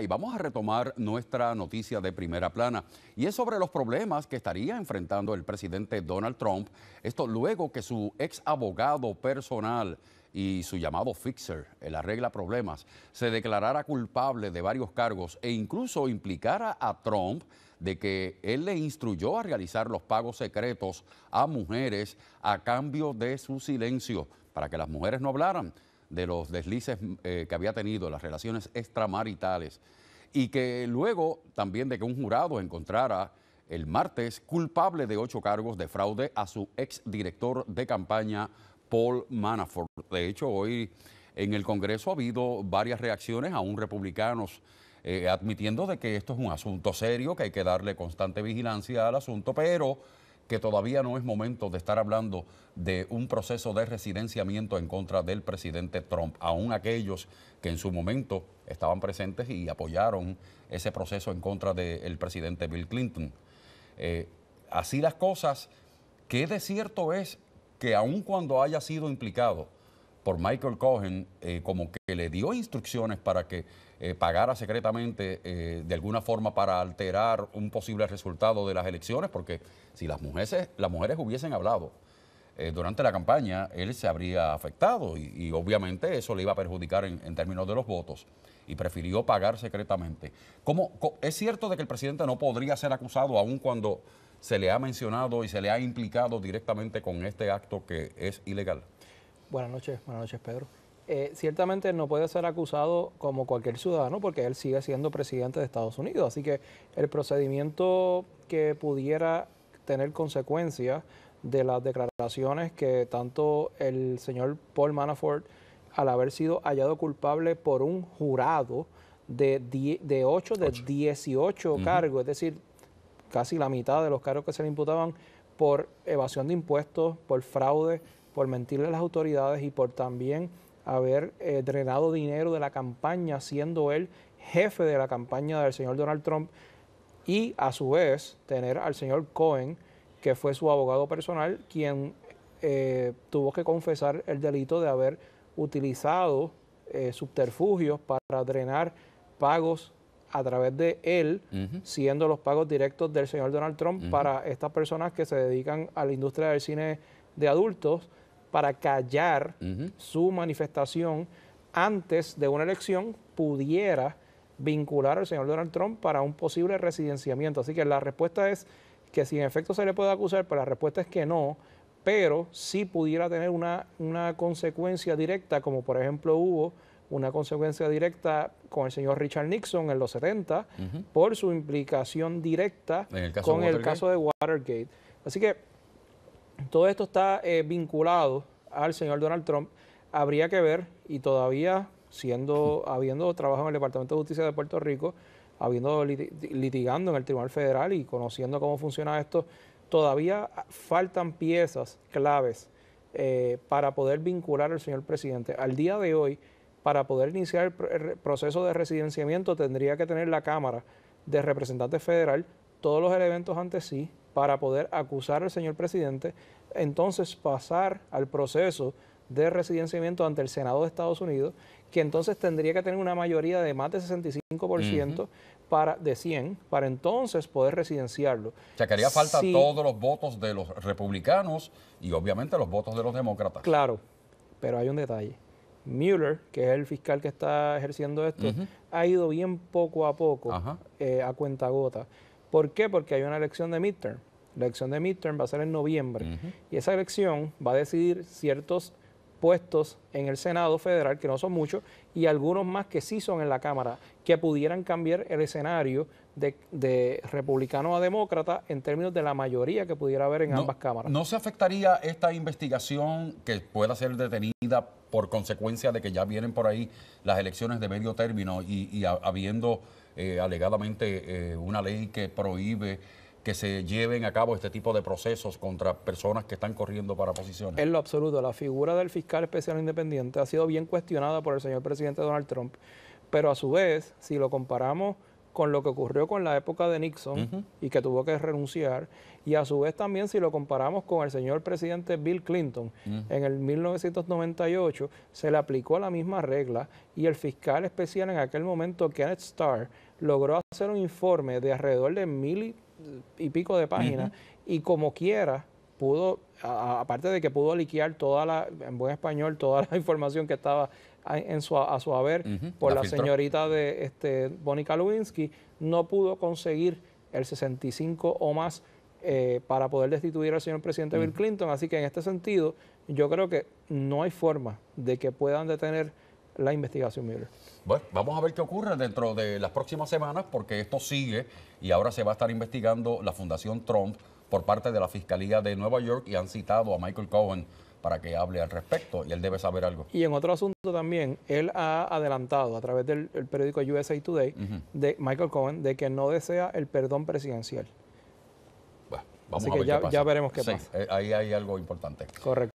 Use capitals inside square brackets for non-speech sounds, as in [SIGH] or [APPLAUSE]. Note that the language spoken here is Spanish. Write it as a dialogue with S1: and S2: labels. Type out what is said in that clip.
S1: Y vamos a retomar nuestra noticia de primera plana y es sobre los problemas que estaría enfrentando el presidente Donald Trump, esto luego que su ex abogado personal y su llamado fixer, el arregla problemas, se declarara culpable de varios cargos e incluso implicara a Trump de que él le instruyó a realizar los pagos secretos a mujeres a cambio de su silencio para que las mujeres no hablaran de los deslices mm, eh, que había tenido, las relaciones extramaritales, y que luego también de que un jurado encontrara el martes culpable de ocho cargos de fraude a su exdirector de campaña, Paul Manafort. De hecho, hoy en el Congreso ha habido varias reacciones, aún republicanos, eh, admitiendo de que esto es un asunto serio, que hay que darle constante vigilancia al asunto, pero que todavía no es momento de estar hablando de un proceso de residenciamiento en contra del presidente Trump, aún aquellos que en su momento estaban presentes y apoyaron ese proceso en contra del presidente Bill Clinton. Eh, así las cosas, ¿qué de cierto es que aun cuando haya sido implicado por Michael Cohen, eh, como que le dio instrucciones para que eh, pagara secretamente eh, de alguna forma para alterar un posible resultado de las elecciones, porque si las mujeres, las mujeres hubiesen hablado durante la campaña, él se habría afectado y, obviamente eso le iba a perjudicar en, términos de los votos y prefirió pagar secretamente. ¿Es cierto de que el presidente no podría ser acusado aun cuando se le ha mencionado y se le ha implicado directamente con este acto que es ilegal?
S2: Buenas noches, buenas noches Pedro. Eh, ciertamente no puede ser acusado como cualquier ciudadano porque él sigue siendo presidente de Estados Unidos. Así que el procedimiento que pudiera tener consecuencias de las declaraciones que tanto el señor Paul Manafort, al haber sido hallado culpable por un jurado de, de 8 de 18 cargos, es decir, casi la mitad de los cargos que se le imputaban por evasión de impuestos, por fraude, por mentirle a las autoridades y por también haber eh, drenado dinero de la campaña, siendo él jefe de la campaña del señor Donald Trump y a su vez tener al señor Cohen, que fue su abogado personal, quien eh, tuvo que confesar el delito de haber utilizado eh, subterfugios para drenar pagos a través de él, siendo los pagos directos del señor Donald Trump para estas personas que se dedican a la industria del cine de adultos para callar su manifestación antes de una elección pudiera vincular al señor Donald Trump para un posible residenciamiento. Así que la respuesta es que si en efecto se le puede acusar, pero la respuesta es que no, pero sí pudiera tener una, una consecuencia directa, como por ejemplo hubo una consecuencia directa con el señor Richard Nixon en los 70 por su implicación directa con el caso de Watergate. Así que todo esto está eh, vinculado al señor Donald Trump. Habría que ver, y todavía siendo, habiendo trabajado en el Departamento de Justicia de Puerto Rico, habiendo litigado litigando en el Tribunal Federal y conociendo cómo funciona esto, todavía faltan piezas claves eh, para poder vincular al señor presidente. Al día de hoy, para poder iniciar el, el proceso de residenciamiento, tendría que tener la Cámara de Representantes Federal todos los elementos ante sí, para poder acusar al señor presidente, entonces pasar al proceso de residenciamiento ante el Senado de Estados Unidos, que entonces tendría que tener una mayoría de más de 65% para, de 100 para entonces poder residenciarlo. O sea, que haría falta todos
S1: los votos de los republicanos y obviamente los votos de los demócratas. Claro, pero hay
S2: un detalle. Mueller, que es el fiscal que está ejerciendo esto, ha ido bien poco a poco, eh, a cuentagota. ¿Por qué? Porque hay una elección de midterm. La elección de midterm va a ser en noviembre. Y esa elección va a decidir ciertos puestos en el Senado federal, que no son muchos, y algunos más que sí son en la Cámara, que pudieran cambiar el escenario de, republicano a demócrata en términos de la mayoría que pudiera haber en ambas cámaras.
S1: ¿No se afectaría esta investigación que pueda ser detenida por consecuencia de que ya vienen por ahí las elecciones de medio término y, habiendo eh, alegadamente eh, una ley que prohíbe que se lleven a cabo este tipo de procesos contra personas que están corriendo para posiciones?
S2: En lo absoluto, la figura del fiscal especial independiente ha sido bien cuestionada por el señor presidente Donald Trump, pero a su vez, si lo comparamos con lo que ocurrió con la época de Nixon y que tuvo que renunciar, y a su vez también si lo comparamos con el señor presidente Bill Clinton, en el 1998 se le aplicó la misma regla y el fiscal especial en aquel momento, Kenneth Starr, logró hacer un informe de alrededor de mil y pico de páginas, y como quiera pudo, aparte de que pudo liquear toda la, en buen español, toda la [LAUGHS] información que estaba a, en su, a su haber por la, señorita de este, Bonnie Lewinsky no pudo conseguir el 65 o más eh, para poder destituir al señor presidente Bill Clinton. Así que en este sentido, yo creo que no hay forma de que puedan detener la investigación Miller.
S1: Bueno, vamos a ver qué ocurre dentro de las próximas semanas, porque esto sigue y ahora se va a estar investigando la Fundación Trump por parte de la Fiscalía de Nueva York y han citado a Michael Cohen para que hable al respecto y él debe saber algo.
S2: Y en otro asunto también, él ha adelantado a través del periódico USA Today de Michael Cohen de que no desea el perdón presidencial.
S1: Bueno, vamos a ver qué ya, Así que ya veremos qué pasa. Eh, ahí hay algo importante.
S2: Correcto.